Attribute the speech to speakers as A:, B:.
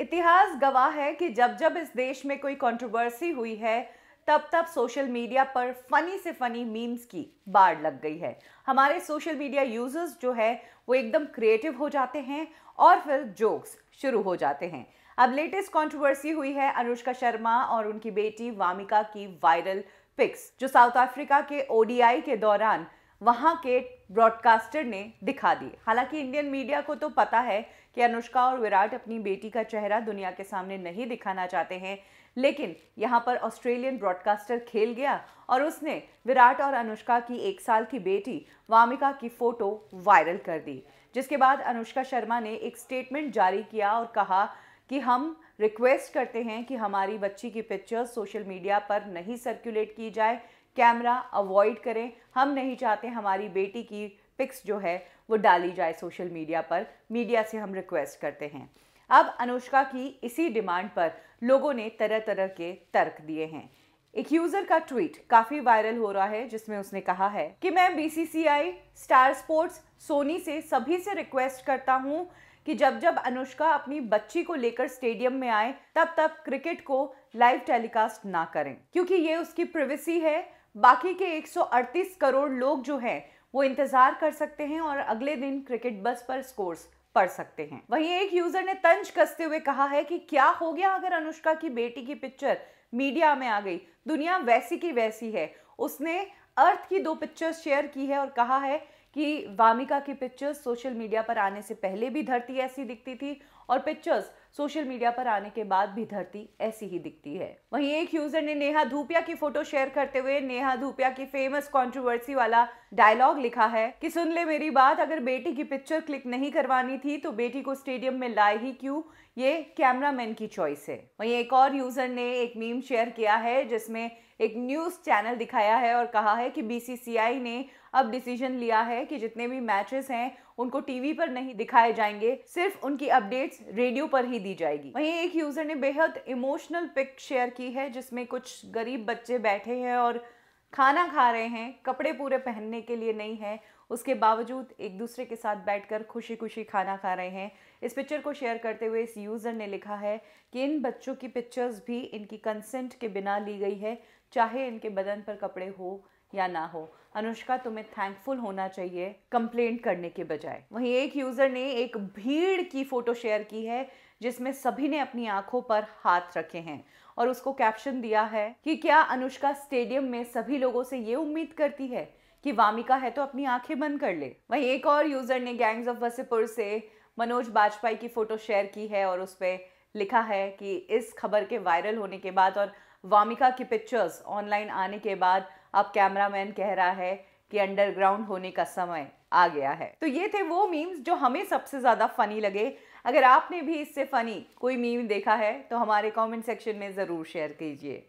A: इतिहास गवाह है कि जब जब इस देश में कोई कंट्रोवर्सी हुई है तब तब सोशल मीडिया पर फनी से फनी मीम्स की बाढ़ लग गई है हमारे सोशल मीडिया यूजर्स जो है वो एकदम क्रिएटिव हो जाते हैं और फिर जोक्स शुरू हो जाते हैं अब लेटेस्ट कंट्रोवर्सी हुई है अनुष्का शर्मा और उनकी बेटी वामिका की वायरल पिक्स जो साउथ अफ्रीका के ओडीआई के दौरान वहाँ के ब्रॉडकास्टर ने दिखा दिए हालांकि इंडियन मीडिया को तो पता है कि अनुष्का और विराट अपनी बेटी का चेहरा दुनिया के सामने नहीं दिखाना चाहते हैं लेकिन यहाँ पर ऑस्ट्रेलियन ब्रॉडकास्टर खेल गया और उसने विराट और अनुष्का की एक साल की बेटी वामिका की फ़ोटो वायरल कर दी जिसके बाद अनुष्का शर्मा ने एक स्टेटमेंट जारी किया और कहा कि हम रिक्वेस्ट करते हैं कि हमारी बच्ची की पिक्चर्स सोशल मीडिया पर नहीं सर्कुलेट की जाए कैमरा अवॉइड करें हम नहीं चाहते हमारी बेटी की पिक्स जो है वो डाली जाए सोशल मीडिया पर मीडिया से हम रिक्वेस्ट करते हैं अब अनुष्का की इसी डिमांड पर लोगों ने तरह तरह के तर्क दिए हैं एक यूजर का ट्वीट काफी वायरल हो रहा है जिसमें उसने कहा है कि मैं बीसीसीआई स्टार स्पोर्ट्स सोनी से सभी से रिक्वेस्ट करता हूँ कि जब जब अनुष्का अपनी बच्ची को लेकर स्टेडियम में आए तब तब क्रिकेट को लाइव टेलीकास्ट ना करें क्योंकि ये उसकी प्रिवेसी है बाकी के 138 करोड़ लोग जो हैं वो इंतज़ार कर सकते हैं और अगले दिन क्रिकेट बस पर स्कोर्स पढ़ सकते हैं वहीं एक यूज़र ने तंज कसते हुए कहा है कि क्या हो गया अगर अनुष्का की बेटी की पिक्चर मीडिया में आ गई दुनिया वैसी की वैसी है उसने अर्थ की दो पिक्चर्स शेयर की है और कहा है कि वामिका की पिक्चर्स सोशल मीडिया पर आने से पहले भी धरती ऐसी दिखती थी और पिक्चर्स सोशल मीडिया पर आने के बाद भी धरती ऐसी ही दिखती है वहीं एक यूजर ने नेहा धूपिया की फोटो शेयर करते हुए नेहा धूपिया की फेमस कंट्रोवर्सी वाला डायलॉग लिखा है कि सुन ले मेरी बात अगर बेटी की पिक्चर क्लिक नहीं करवानी थी तो बेटी को स्टेडियम में लाए ही क्यूँ ये कैमरामैन की चॉइस है वहीं एक और यूजर ने एक मीम शेयर किया है जिसमें एक न्यूज चैनल दिखाया है और कहा है कि बीसीसीआई ने अब डिसीजन लिया है कि जितने भी मैचेस हैं उनको टीवी पर नहीं दिखाए जाएंगे सिर्फ उनकी अपडेट्स रेडियो पर ही दी जाएगी वहीं एक यूज़र ने बेहद इमोशनल पिक शेयर की है जिसमें कुछ गरीब बच्चे बैठे हैं और खाना खा रहे हैं कपड़े पूरे पहनने के लिए नहीं है उसके बावजूद एक दूसरे के साथ बैठकर खुशी खुशी खाना खा रहे हैं इस पिक्चर को शेयर करते हुए इस यूज़र ने लिखा है कि इन बच्चों की पिक्चर्स भी इनकी कंसेंट के बिना ली गई है चाहे इनके बदन पर कपड़े हो या ना हो अनुष्का तुम्हें थैंकफुल होना चाहिए कंप्लेंट करने के बजाय वहीं एक यूज़र ने एक भीड़ की फ़ोटो शेयर की है जिसमें सभी ने अपनी आंखों पर हाथ रखे हैं और उसको कैप्शन दिया है कि क्या अनुष्का स्टेडियम में सभी लोगों से ये उम्मीद करती है कि वामिका है तो अपनी आंखें बंद कर ले वहीं एक और यूज़र ने गैंग्स ऑफ वसीपुर से मनोज बाजपेयी की फ़ोटो शेयर की है और उस पर लिखा है कि इस खबर के वायरल होने के बाद और वामिका की पिक्चर्स ऑनलाइन आने के बाद अब कैमरामैन कह रहा है कि अंडरग्राउंड होने का समय आ गया है तो ये थे वो मीम्स जो हमें सबसे ज़्यादा फ़नी लगे अगर आपने भी इससे फ़नी कोई मीम देखा है तो हमारे कमेंट सेक्शन में ज़रूर शेयर कीजिए